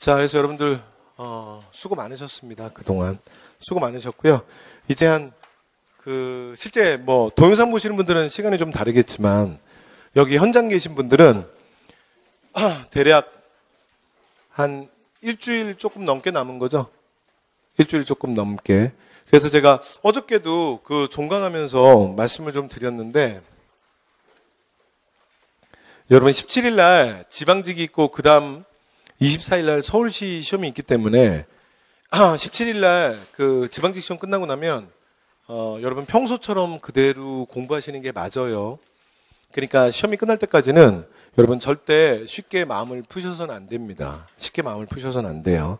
자, 그래서 여러분들 어, 수고 많으셨습니다. 그동안 수고 많으셨고요. 이제 한 그 실제 뭐 동영상 보시는 분들은 시간이 좀 다르겠지만 여기 현장 계신 분들은 대략 한 일주일 조금 넘게 남은 거죠. 일주일 조금 넘게. 그래서 제가 어저께도 그 종강하면서 말씀을 좀 드렸는데 여러분 17일 날 지방직이 있고 그다음 24일 날 서울시 시험이 있기 때문에 17일 아, 날그 지방직 시험 끝나고 나면 어, 여러분 평소처럼 그대로 공부하시는 게 맞아요. 그러니까 시험이 끝날 때까지는 여러분 절대 쉽게 마음을 푸셔서는 안 됩니다. 쉽게 마음을 푸셔서는 안 돼요.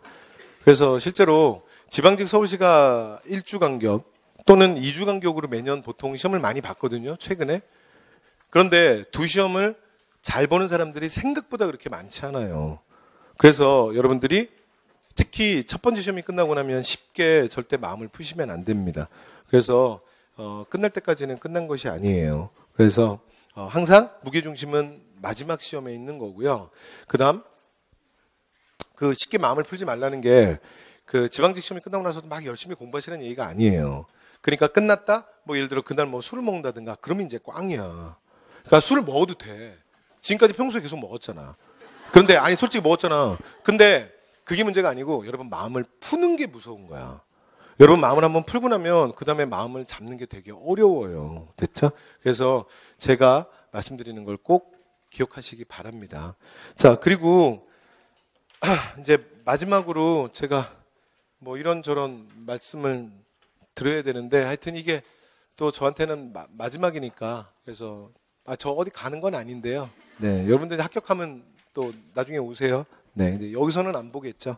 그래서 실제로 지방직 서울시가 1주 간격 또는 2주 간격으로 매년 보통 시험을 많이 봤거든요. 최근에. 그런데 두 시험을 잘 보는 사람들이 생각보다 그렇게 많지 않아요. 그래서 여러분들이 특히 첫 번째 시험이 끝나고 나면 쉽게 절대 마음을 푸시면 안 됩니다. 그래서 어, 끝날 때까지는 끝난 것이 아니에요. 그래서 어, 항상 무게 중심은 마지막 시험에 있는 거고요. 그다음 그 쉽게 마음을 풀지 말라는 게 그 지방직 시험이 끝나고 나서도 막 열심히 공부하시는 얘기가 아니에요. 그러니까 끝났다. 뭐 예를 들어 그날 뭐 술을 먹는다든가 그러면 이제 꽝이야. 그러니까 술을 먹어도 돼. 지금까지 평소에 계속 먹었잖아. 그런데 아니 솔직히 먹었잖아. 근데 그게 문제가 아니고 여러분 마음을 푸는 게 무서운 거야. 여러분 마음을 한번 풀고 나면 그 다음에 마음을 잡는 게 되게 어려워요. 됐죠? 그래서 제가 말씀드리는 걸 꼭 기억하시기 바랍니다. 자 그리고 이제 마지막으로 제가 뭐 이런저런 말씀을 들어야 되는데 하여튼 이게 또 저한테는 마, 지막이니까 그래서 아저 어디 가는 건 아닌데요. 네 여러분들이 합격하면 또 나중에 오세요. 네, 근데 여기서는 안 보겠죠.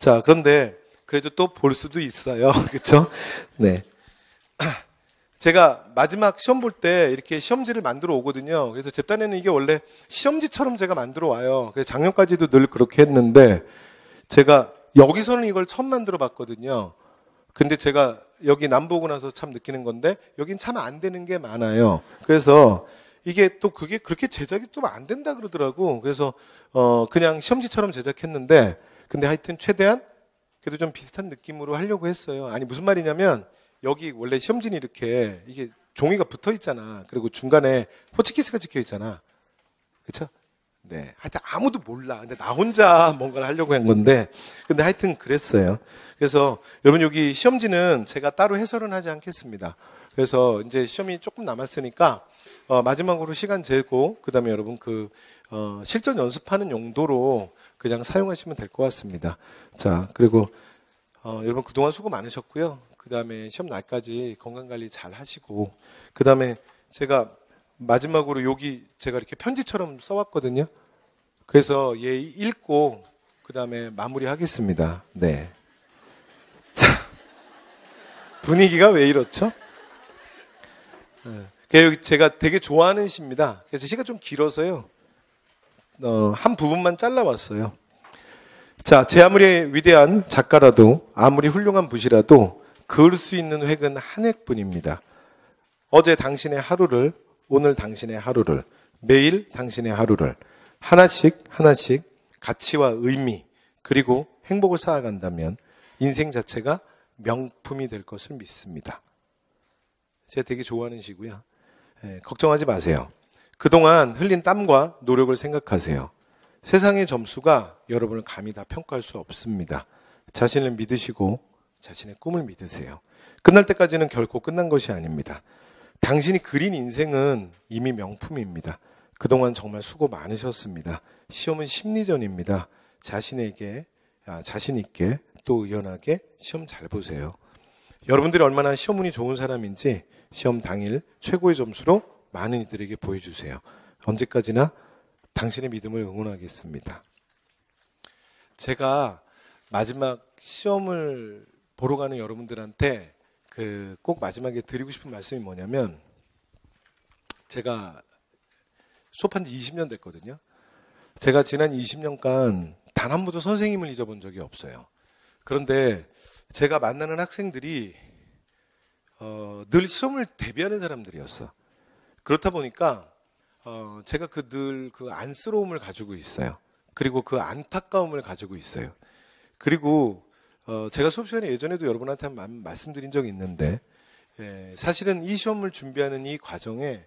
자, 그런데 그래도 또 볼 수도 있어요. 그렇죠? 네. 제가 마지막 시험 볼 때 이렇게 시험지를 만들어 오거든요. 그래서 제 딴에는 이게 원래 시험지처럼 제가 만들어 와요. 그래서 작년까지도 늘 그렇게 했는데 제가 여기서는 이걸 처음 만들어 봤거든요. 근데 제가 여기 남보고 나서 참 느끼는 건데 여긴 참 안 되는 게 많아요. 그래서 이게 또 그게 그렇게 제작이 좀 안 된다 그러더라고. 그래서 어 그냥 시험지처럼 제작했는데 근데 하여튼 최대한 그래도 좀 비슷한 느낌으로 하려고 했어요. 아니 무슨 말이냐면 여기 원래 시험지는 이렇게 이게 종이가 붙어 있잖아. 그리고 중간에 포치키스가 찍혀 있잖아. 그렇죠? 네. 하여튼 아무도 몰라. 근데 나 혼자 뭔가를 하려고 한 건데. 근데 하여튼 그랬어요. 그래서 여러분 여기 시험지는 제가 따로 해설은 하지 않겠습니다. 그래서 이제 시험이 조금 남았으니까 어, 마지막으로 시간 재고 그다음에 여러분 그 어, 실전 연습하는 용도로 그냥 사용하시면 될 것 같습니다. 자 그리고 어, 여러분 그동안 수고 많으셨고요. 그다음에 시험 날까지 건강 관리 잘 하시고 그다음에 제가 마지막으로 여기 제가 이렇게 편지처럼 써왔거든요. 그래서 얘 읽고 그다음에 마무리하겠습니다. 네. 자 분위기가 왜 이렇죠? 네. 제가 되게 좋아하는 시입니다. 그래서 시가 좀 길어서요. 어, 한 부분만 잘라왔어요. 자, 제 아무리 위대한 작가라도 아무리 훌륭한 붓이라도 그을 수 있는 획은 한 획뿐입니다. 어제 당신의 하루를, 오늘 당신의 하루를, 매일 당신의 하루를 하나씩 하나씩 가치와 의미 그리고 행복을 쌓아간다면 인생 자체가 명품이 될 것을 믿습니다. 제가 되게 좋아하는 시고요. 예, 걱정하지 마세요. 그동안 흘린 땀과 노력을 생각하세요. 세상의 점수가 여러분을 감히 다 평가할 수 없습니다. 자신을 믿으시고 자신의 꿈을 믿으세요. 끝날 때까지는 결코 끝난 것이 아닙니다. 당신이 그린 인생은 이미 명품입니다. 그동안 정말 수고 많으셨습니다. 시험은 심리전입니다. 자신에게, 아, 자신 있게 또 의연하게 시험 잘 보세요. 여러분들이 얼마나 시험운이 좋은 사람인지 시험 당일 최고의 점수로 많은 이들에게 보여주세요. 언제까지나 당신의 믿음을 응원하겠습니다. 제가 마지막 시험을 보러 가는 여러분들한테 그꼭 마지막에 드리고 싶은 말씀이 뭐냐면 제가 수업한 지 20년 됐거든요. 제가 지난 20년간 단 한 번도 선생님을 잊어본 적이 없어요. 그런데 제가 만나는 학생들이 어, 늘 시험을 대비하는 사람들이었어. 그렇다 보니까 어, 제가 그늘그 그 안쓰러움을 가지고 있어요. 그리고 그 안타까움을 가지고 있어요. 그리고 어, 제가 수업 시간에 예전에도 여러분한테 한 말씀드린 적이 있는데 예, 사실은 이 시험을 준비하는 이 과정에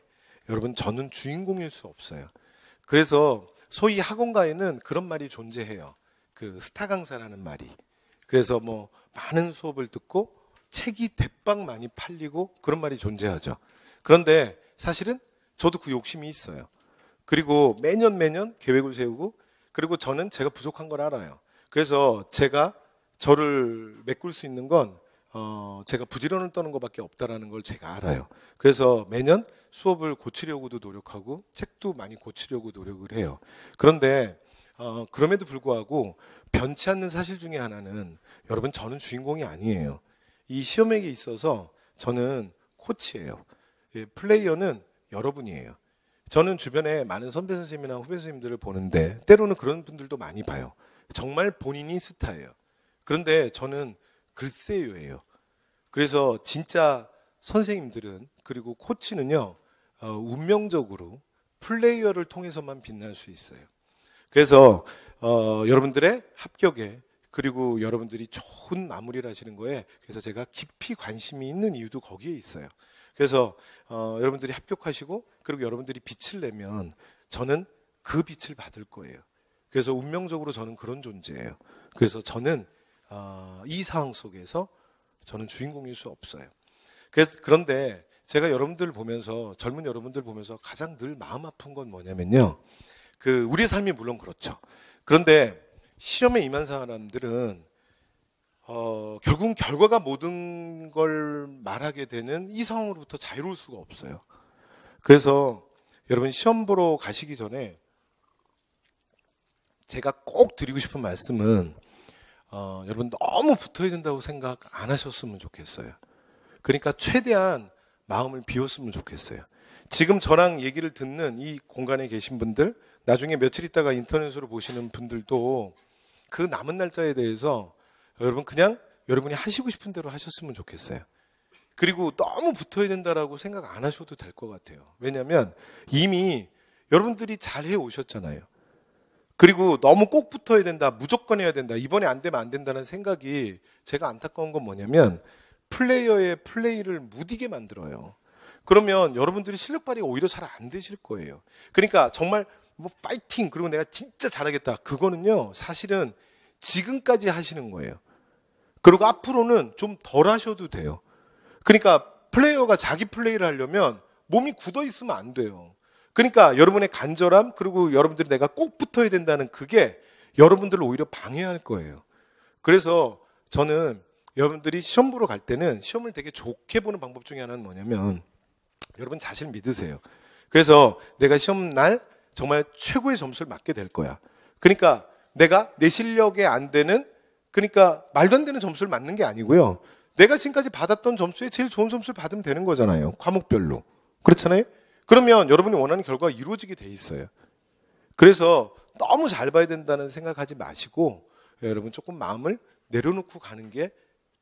여러분 저는 주인공일 수 없어요. 그래서 소위 학원가에는 그런 말이 존재해요. 그 스타 강사라는 말이. 그래서 뭐 많은 수업을 듣고 책이 대빵 많이 팔리고 그런 말이 존재하죠. 그런데 사실은 저도 그 욕심이 있어요. 그리고 매년 매년 계획을 세우고 그리고 저는 제가 부족한 걸 알아요. 그래서 제가 저를 메꿀 수 있는 건 어, 제가 부지런을 떠는 것밖에 없다라는 걸 제가 알아요. 그래서 매년 수업을 고치려고도 노력하고 책도 많이 고치려고 노력을 해요. 그런데 어, 그럼에도 불구하고 변치 않는 사실 중에 하나는 여러분 저는 주인공이 아니에요. 이 시험에게 있어서 저는 코치예요. 예, 플레이어는 여러분이에요. 저는 주변에 많은 선배 선생님이나 후배 선생님들을 보는데 때로는 그런 분들도 많이 봐요. 정말 본인이 스타예요. 그런데 저는 글쎄요예요. 그래서 진짜 선생님들은 그리고 코치는요 어, 운명적으로 플레이어를 통해서만 빛날 수 있어요. 그래서 어, 여러분들의 합격에 그리고 여러분들이 좋은 마무리를 하시는 거에 그래서 제가 깊이 관심이 있는 이유도 거기에 있어요. 그래서 어, 여러분들이 합격하시고 그리고 여러분들이 빛을 내면 저는 그 빛을 받을 거예요. 그래서 운명적으로 저는 그런 존재예요. 그래서 저는 어, 이 상황 속에서 저는 주인공일 수 없어요. 그래서 그런데 제가 여러분들 보면서 젊은 여러분들 보면서 가장 늘 마음 아픈 건 뭐냐면요. 그 우리 삶이 물론 그렇죠. 그런데 시험에 임한 사람들은 어, 결국 결과가 모든 걸 말하게 되는 이상으로부터 자유로울 수가 없어요. 그래서 여러분 시험 보러 가시기 전에 제가 꼭 드리고 싶은 말씀은 어, 여러분 너무 붙어야 된다고 생각 안 하셨으면 좋겠어요. 그러니까 최대한 마음을 비웠으면 좋겠어요. 지금 저랑 얘기를 듣는 이 공간에 계신 분들, 나중에 며칠 있다가 인터넷으로 보시는 분들도 그 남은 날짜에 대해서 여러분 그냥 여러분이 하시고 싶은 대로 하셨으면 좋겠어요. 그리고 너무 붙어야 된다라고 생각 안 하셔도 될 것 같아요. 왜냐하면 이미 여러분들이 잘 해 오셨잖아요. 그리고 너무 꼭 붙어야 된다, 무조건 해야 된다, 이번에 안 되면 안 된다는 생각이 제가 안타까운 건 뭐냐면 플레이어의 플레이를 무디게 만들어요. 그러면 여러분들이 실력 발휘가 오히려 잘 안 되실 거예요. 그러니까 정말 뭐 파이팅 그리고 내가 진짜 잘하겠다 그거는요 사실은 지금까지 하시는 거예요. 그리고 앞으로는 좀 덜 하셔도 돼요. 그러니까 플레이어가 자기 플레이를 하려면 몸이 굳어 있으면 안 돼요. 그러니까 여러분의 간절함 그리고 여러분들이 내가 꼭 붙어야 된다는 그게 여러분들을 오히려 방해할 거예요. 그래서 저는 여러분들이 시험 보러 갈 때는 시험을 되게 좋게 보는 방법 중에 하나는 뭐냐면 여러분 자신 믿으세요. 그래서 내가 시험 날 정말 최고의 점수를 맞게 될 거야. 그러니까 내가 내 실력에 안 되는 그러니까 말도 안 되는 점수를 맞는 게 아니고요. 내가 지금까지 받았던 점수에 제일 좋은 점수를 받으면 되는 거잖아요. 과목별로. 그렇잖아요? 그러면 여러분이 원하는 결과가 이루어지게 돼 있어요. 그래서 너무 잘 봐야 된다는 생각하지 마시고 예, 여러분 조금 마음을 내려놓고 가는 게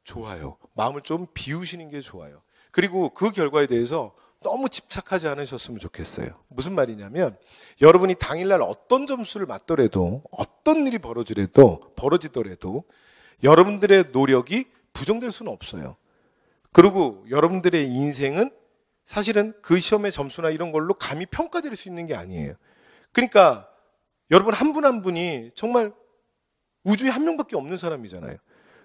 좋아요. 마음을 좀 비우시는 게 좋아요. 그리고 그 결과에 대해서 너무 집착하지 않으셨으면 좋겠어요. 무슨 말이냐면 여러분이 당일날 어떤 점수를 맞더라도 어떤 일이 벌어지더라도 벌어지더라도 여러분들의 노력이 부정될 수는 없어요. 그리고 여러분들의 인생은 사실은 그 시험의 점수나 이런 걸로 감히 평가될 수 있는 게 아니에요. 그러니까 여러분 한 분한 한 분이 정말 우주에 한 명밖에 없는 사람이잖아요.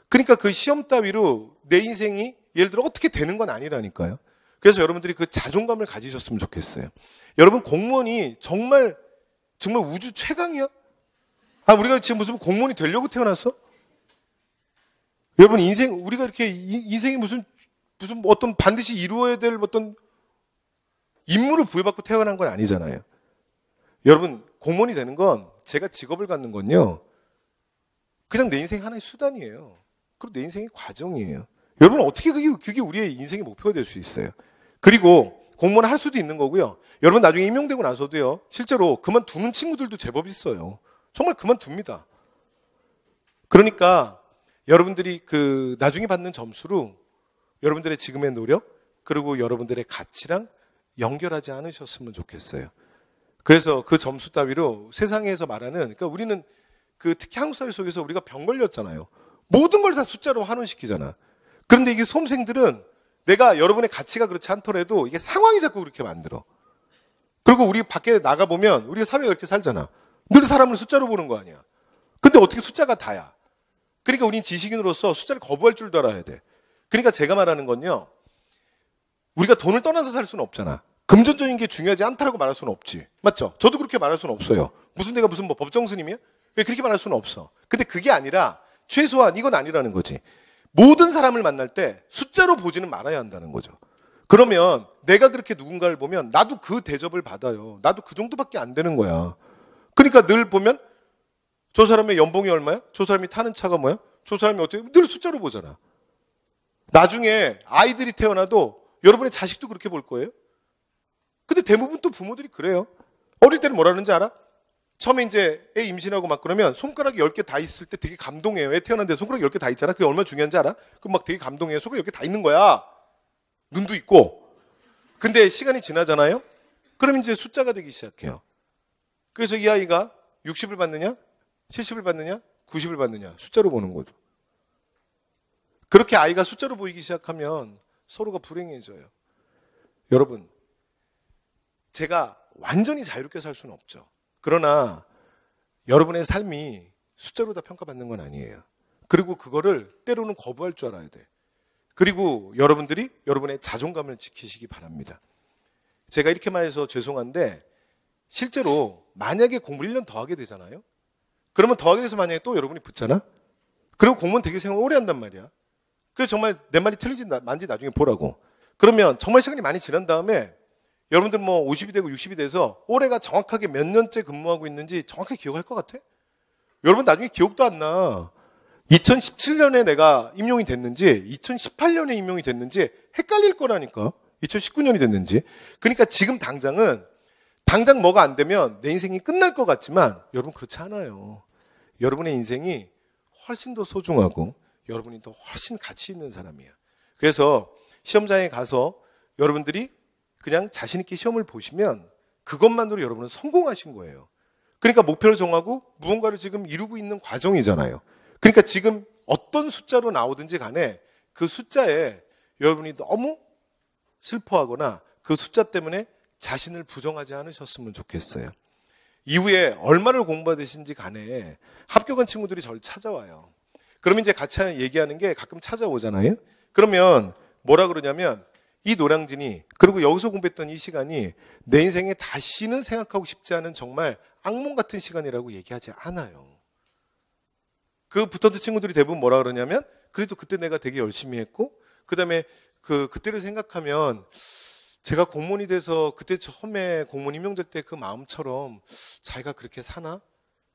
그러니까 그 시험 따위로 내 인생이 예를 들어 어떻게 되는 건 아니라니까요. 그래서 여러분들이 그 자존감을 가지셨으면 좋겠어요. 여러분 공무원이 정말 정말 우주 최강이야? 아 우리가 지금 무슨 공무원이 되려고 태어났어? 여러분 인생 우리가 이렇게 인생이 무슨 무슨 뭐 어떤 반드시 이루어야 될 어떤 임무를 부여받고 태어난 건 아니잖아요. 여러분 공무원이 되는 건 제가 직업을 갖는 건요. 그냥 내 인생 하나의 수단이에요. 그리고 내 인생의 과정이에요. 여러분 어떻게 그게, 그게 우리의 인생의 목표가 될 수 있어요? 그리고 공무원 할 수도 있는 거고요. 여러분 나중에 임용되고 나서도요. 실제로 그만두는 친구들도 제법 있어요. 정말 그만둡니다. 그러니까 여러분들이 그 나중에 받는 점수로 여러분들의 지금의 노력 그리고 여러분들의 가치랑 연결하지 않으셨으면 좋겠어요. 그래서 그 점수 따위로 세상에서 말하는 그러니까 우리는 그 특히 한국 사회 속에서 우리가 병 걸렸잖아요. 모든 걸 다 숫자로 환원시키잖아. 그런데 이게 수험생들은 내가 여러분의 가치가 그렇지 않더라도 이게 상황이 자꾸 그렇게 만들어. 그리고 우리 밖에 나가보면 우리가 사회가 이렇게 살잖아. 늘 사람을 숫자로 보는 거 아니야. 근데 어떻게 숫자가 다야? 그러니까 우린 지식인으로서 숫자를 거부할 줄도 알아야 돼. 그러니까 제가 말하는 건요. 우리가 돈을 떠나서 살 수는 없잖아. 금전적인 게 중요하지 않다라고 말할 수는 없지. 맞죠? 저도 그렇게 말할 수는 없어요. 무슨 내가 무슨 뭐 법정스님이야? 왜 그렇게 말할 수는 없어. 근데 그게 아니라 최소한 이건 아니라는 거지. 모든 사람을 만날 때 숫자로 보지는 말아야 한다는 거죠. 그러면 내가 그렇게 누군가를 보면 나도 그 대접을 받아요. 나도 그 정도밖에 안 되는 거야. 그러니까 늘 보면 저 사람의 연봉이 얼마야? 저 사람이 타는 차가 뭐야? 저 사람이 어떻게? 늘 숫자로 보잖아. 나중에 아이들이 태어나도 여러분의 자식도 그렇게 볼 거예요. 근데 대부분 또 부모들이 그래요. 어릴 때는 뭐라는지 알아? 처음에 이제 애 임신하고 막 그러면 손가락이 10개 다 있을 때 되게 감동해요. 애태어난데 손가락이 10개 다 있잖아. 그게 얼마나 중요한지 알아? 그럼 막 되게 감동해요. 손가락이 10개 다 있는 거야. 눈도 있고. 근데 시간이 지나잖아요? 그럼 이제 숫자가 되기 시작해요. 그래서 이 아이가 60을 받느냐? 70을 받느냐? 90을 받느냐? 숫자로 보는 거죠. 그렇게 아이가 숫자로 보이기 시작하면 서로가 불행해져요. 여러분, 제가 완전히 자유롭게 살 수는 없죠. 그러나 여러분의 삶이 숫자로 다 평가받는 건 아니에요. 그리고 그거를 때로는 거부할 줄 알아야 돼. 그리고 여러분들이 여러분의 자존감을 지키시기 바랍니다. 제가 이렇게 말해서 죄송한데 실제로 만약에 공부 1년 더 하게 되잖아요. 그러면 더 하게 돼서 만약에 또 여러분이 붙잖아. 그리고 공무원 되게 생활 오래 한단 말이야. 그 정말 내 말이 틀리지 만지 나중에 보라고. 그러면 정말 시간이 많이 지난 다음에 여러분들 뭐 50이 되고 60이 돼서 올해가 정확하게 몇 년째 근무하고 있는지 정확하게 기억할 것 같아? 여러분 나중에 기억도 안 나. 2017년에 내가 임용이 됐는지 2018년에 임용이 됐는지 헷갈릴 거라니까. 2019년이 됐는지. 그러니까 지금 당장은 당장 뭐가 안 되면 내 인생이 끝날 것 같지만 여러분 그렇지 않아요. 여러분의 인생이 훨씬 더 소중하고 여러분이 더 훨씬 가치 있는 사람이에요. 그래서 시험장에 가서 여러분들이 그냥 자신 있게 시험을 보시면 그것만으로 여러분은 성공하신 거예요. 그러니까 목표를 정하고 무언가를 지금 이루고 있는 과정이잖아요. 그러니까 지금 어떤 숫자로 나오든지 간에 그 숫자에 여러분이 너무 슬퍼하거나 그 숫자 때문에 자신을 부정하지 않으셨으면 좋겠어요. 이후에 얼마를 공부하신지 간에 합격한 친구들이 저를 찾아와요. 그럼 이제 같이 얘기하는 게 가끔 찾아오잖아요. 그러면 뭐라 그러냐면 이 노량진이 그리고 여기서 공부했던 이 시간이 내 인생에 다시는 생각하고 싶지 않은 정말 악몽 같은 시간이라고 얘기하지 않아요. 그 붙어도 친구들이 대부분 뭐라 그러냐면 그래도 그때 내가 되게 열심히 했고 그다음에 그 그때를 생각하면 제가 공무원이 돼서 그때 처음에 공무원 임용될때 그 마음처럼 자기가 그렇게 사나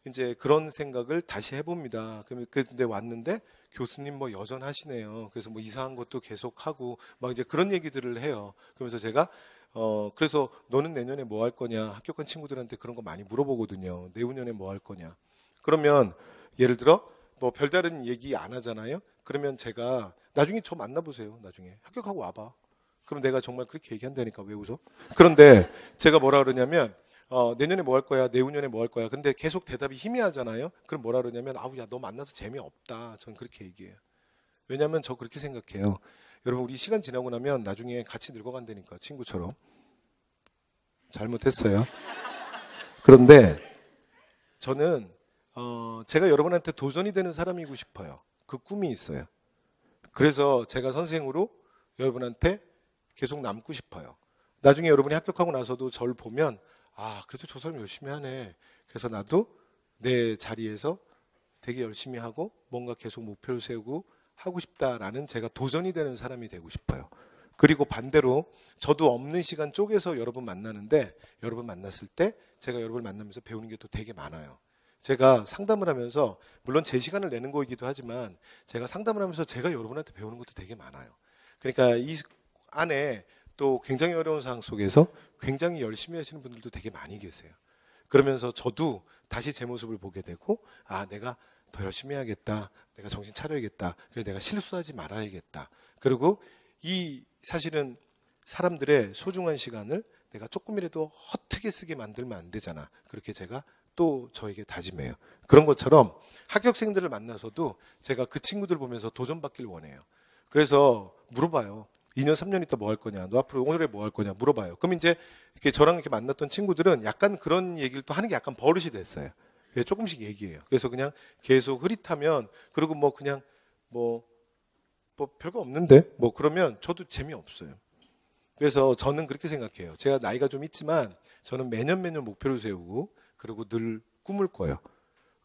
이제 그런 생각을 다시 해봅니다. 그런데 왔는데 교수님 뭐 여전하시네요. 그래서 뭐 이상한 것도 계속하고 막 이제 그런 얘기들을 해요. 그러면서 제가 어 그래서 너는 내년에 뭐 할 거냐 합격한 친구들한테 그런 거 많이 물어보거든요. 내후년에 뭐 할 거냐. 그러면 예를 들어 뭐 별다른 얘기 안 하잖아요. 그러면 제가 나중에 저 만나보세요. 나중에 합격하고 와봐. 그럼 내가 정말 그렇게 얘기한다니까 왜 웃어? 그런데 제가 뭐라 그러냐면 어, 내년에 뭐 할 거야, 내후년에 뭐 할 거야. 근데 계속 대답이 희미하잖아요. 그럼 뭐라 그러냐면 아우 야너 만나서 재미없다. 전 그렇게 얘기해요. 왜냐하면 저 그렇게 생각해요. 여러분 우리 시간 지나고 나면 나중에 같이 늙어간다니까 친구처럼 잘못했어요. 그런데 저는 어, 제가 여러분한테 도전이 되는 사람이고 싶어요. 그 꿈이 있어요. 그래서 제가 선생으로 여러분한테 계속 남고 싶어요. 나중에 여러분이 합격하고 나서도 저를 보면 아, 그래도 저 사람 열심히 하네. 그래서 나도 내 자리에서 되게 열심히 하고 뭔가 계속 목표를 세우고 하고 싶다라는 제가 도전이 되는 사람이 되고 싶어요. 그리고 반대로 저도 없는 시간 쪽에서 여러분 만나는데 여러분 만났을 때 제가 여러분 을 만나면서 배우는 게 또 되게 많아요. 제가 상담을 하면서 물론 제 시간을 내는 거이기도 하지만 제가 상담을 하면서 제가 여러분한테 배우는 것도 되게 많아요. 그러니까 이 안에 또 굉장히 어려운 상황 속에서 굉장히 열심히 하시는 분들도 되게 많이 계세요. 그러면서 저도 다시 제 모습을 보게 되고 아 내가 더 열심히 해야겠다. 내가 정신 차려야겠다. 그래 내가 실수하지 말아야겠다. 그리고 이 사실은 사람들의 소중한 시간을 내가 조금이라도 허투게 쓰게 만들면 안 되잖아. 그렇게 제가 또 저에게 다짐해요. 그런 것처럼 합격생들을 만나서도 제가 그 친구들 보면서 도전받길 원해요. 그래서 물어봐요. 2년, 3년 있다 뭐 할 거냐, 너 앞으로 오늘에 뭐 할 거냐 물어봐요. 그럼 이제 이렇게 저랑 이렇게 만났던 친구들은 약간 그런 얘기를 또 하는 게 약간 버릇이 됐어요. 예, 조금씩 얘기해요. 그래서 그냥 계속 흐릿하면 그리고 뭐 그냥 뭐, 뭐 별거 없는데 뭐 그러면 저도 재미없어요. 그래서 저는 그렇게 생각해요. 제가 나이가 좀 있지만 저는 매년 매년 목표를 세우고 그리고 늘 꿈을 꿔요.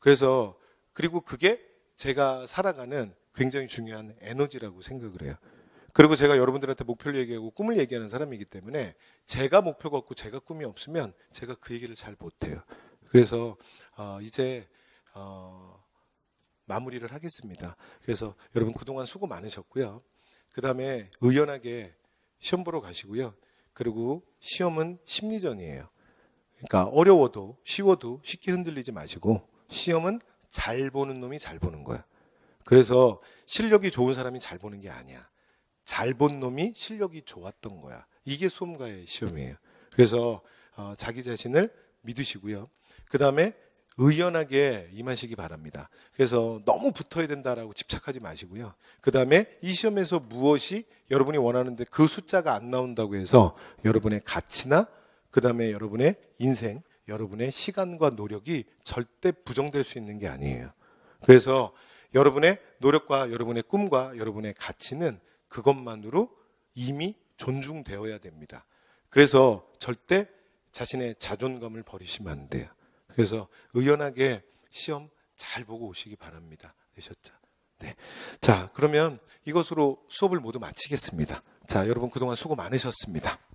그래서 그리고 그게 제가 살아가는 굉장히 중요한 에너지라고 생각을 해요. 그리고 제가 여러분들한테 목표를 얘기하고 꿈을 얘기하는 사람이기 때문에 제가 목표가 없고 제가 꿈이 없으면 제가 그 얘기를 잘 못해요. 그래서 어, 이제 어, 마무리를 하겠습니다. 그래서 여러분 그동안 수고 많으셨고요. 그 다음에 의연하게 시험 보러 가시고요. 그리고 시험은 심리전이에요. 그러니까 어려워도 쉬워도 쉽게 흔들리지 마시고 시험은 잘 보는 놈이 잘 보는 거야. 그래서 실력이 좋은 사람이 잘 보는 게 아니야. 잘본 놈이 실력이 좋았던 거야. 이게 수험가의 시험이에요. 그래서 어, 자기 자신을 믿으시고요. 그 다음에 의연하게 임하시기 바랍니다. 그래서 너무 붙어야 된다라고 집착하지 마시고요. 그 다음에 이 시험에서 무엇이 여러분이 원하는데 그 숫자가 안 나온다고 해서 여러분의 가치나 그 다음에 여러분의 인생, 여러분의 시간과 노력이 절대 부정될 수 있는 게 아니에요. 그래서 여러분의 노력과 여러분의 꿈과 여러분의 가치는 그것만으로 이미 존중되어야 됩니다. 그래서 절대 자신의 자존감을 버리시면 안 돼요. 그래서 의연하게 시험 잘 보고 오시기 바랍니다. 되셨죠? 네. 자, 그러면 이것으로 수업을 모두 마치겠습니다. 자, 여러분 그동안 수고 많으셨습니다.